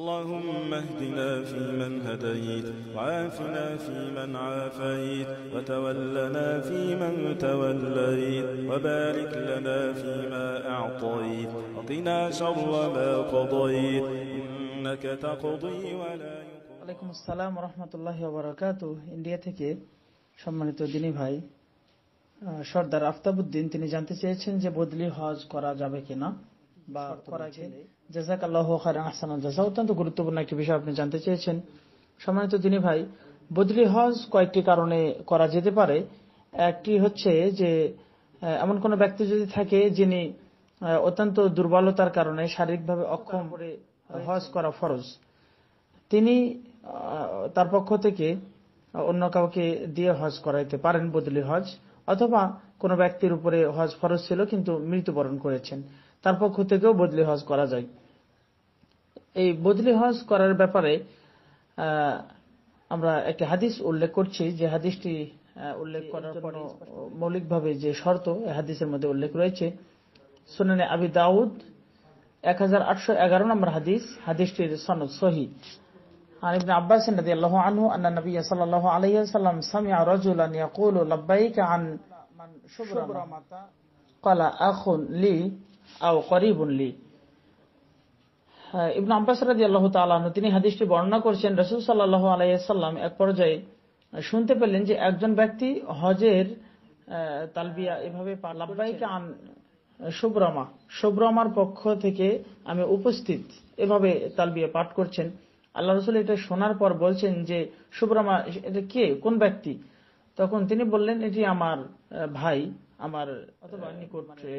اللهم اهدنا فيمن هديت وعافنا فيمن عافيت وتولنا فيمن توليت وبارك لنا فيما أعطيت وقنا شر ما قضيت إنك تقضي ولا يقضي আলাইকুম আসসালাম রহমতুল্লাহ বরাকাত ইন্ডিয়া থেকে সম্মানিত দিনী ভাই সর্দার আফতাবুদ্দিন তিনি জানতে চেয়েছেন যে বদলি হজ করা যাবে কিনা বা করা গেলে জাজাক আল্লাহ খারান আহসান জাজা অত্যন্ত গুরুত্বপূর্ণ একটি বিষয় আপনি জানতে চেয়েছেন সম্মানিত তিনি ভাই বদলি হজ কয়েকটি কারণে করা যেতে পারে একটি হচ্ছে যে এমন কোনো ব্যক্তি যদি থাকে যিনি অত্যন্ত দুর্বলতার কারণে শারীরিকভাবে অক্ষম করে হজ করা ফরজ তিনি তার পক্ষ থেকে অন্য কাউকে দিয়ে হজ করাইতে পারেন বদলি হজ অথবা কোনো ব্যক্তির উপরে হজ ফরজ ছিল কিন্তু মৃত্যুবরণ করেছেন তার পক্ষ থেকেও বদলি হজ করা যায় এই বদলি হজ করার ব্যাপারে আমরা একটি হাদিস উল্লেখ করছি যে হাদিসটি উল্লেখ করার পর মৌলিকভাবে যে শর্ত হাদিসের মধ্যে উল্লেখ রয়েছে সুনানে আবি দাউদ এক হাজার আটশো এগারো নম্বর হাদিস হাদিসটির সনদ সহি আব্বাস ابن عباس رضي الله عنه أن النبي صلى الله عليه وسلم سمع رجلا يقول لبيك عن من قال أخ لي أو قريب لي ইবন আব্বাস রাজি আল্লাহ তালাহ তিনি হাদিসটি বর্ণনা করছেন রসুল সাল্লাহ আলাইসাল্লাম এক পর্যায়ে শুনতে পেলেন যে একজন ব্যক্তি হজের তালবিয়া এভাবে লাভবাহিকে সুব্রমা সুব্রমার পক্ষ থেকে আমি উপস্থিত এভাবে তালবিয়া পাঠ করছেন আল্লাহ রসুল এটা শোনার পর বলছেন যে সুব্রমা এটা কে কোন ব্যক্তি তখন তিনি বললেন এটি আমার ভাই আমার অথবা নিকট মানে।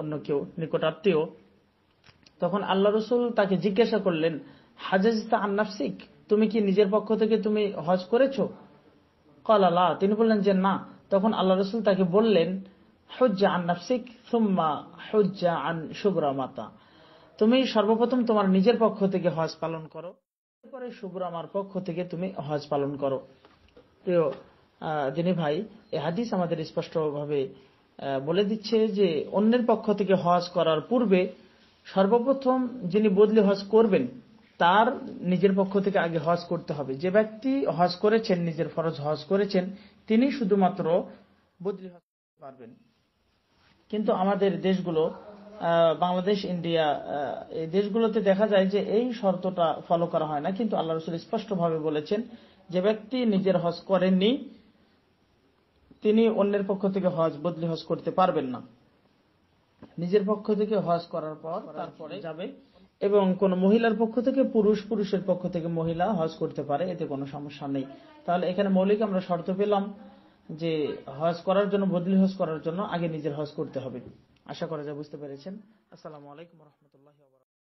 অন্য কেউ নিকট আত্মীয় তখন আল্লাহ রসুল তাকে জিজ্ঞাসা করলেন হাজাজিতা আন্নাফসিক তুমি কি নিজের পক্ষ থেকে তুমি হজ করেছো কলালা তিনি বললেন যে না তখন আল্লাহ রসুল তাকে বললেন হজ্জা আন্নাফসিক সুম্মা হজ্জা আন সুবরা মাতা তুমি সর্বপ্রথম তোমার নিজের পক্ষ থেকে হজ পালন করো এরপরে সুবরামার পক্ষ থেকে তুমি হজ পালন করো প্রিয় যিনি ভাই এ হাদিস আমাদের স্পষ্টভাবে বলে দিচ্ছে যে অন্যের পক্ষ থেকে হজ করার পূর্বে সর্বপ্রথম যিনি বদলি হজ করবেন তার নিজের পক্ষ থেকে আগে হজ করতে হবে যে ব্যক্তি হজ করেছেন নিজের ফরজ হজ করেছেন তিনি শুধুমাত্র বদলি হজ পারবেন কিন্তু আমাদের দেশগুলো বাংলাদেশ ইন্ডিয়া এই দেশগুলোতে দেখা যায় যে এই শর্তটা ফলো করা হয় না কিন্তু আল্লাহ রসুল স্পষ্টভাবে বলেছেন যে ব্যক্তি নিজের হজ করেননি তিনি অন্যের পক্ষ থেকে হজ বদলি হজ করতে পারবেন না নিজের পক্ষ থেকে হজ করার পর তারপরে যাবে এবং কোন মহিলার পক্ষ থেকে পুরুষ পুরুষের পক্ষ থেকে মহিলা হজ করতে পারে এতে কোনো সমস্যা নেই তাহলে এখানে মৌলিক আমরা শর্ত পেলাম যে হজ করার জন্য বদলি হজ করার জন্য আগে নিজের হজ করতে হবে আশা করা যায় বুঝতে পেরেছেন আসসালামু আলাইকুম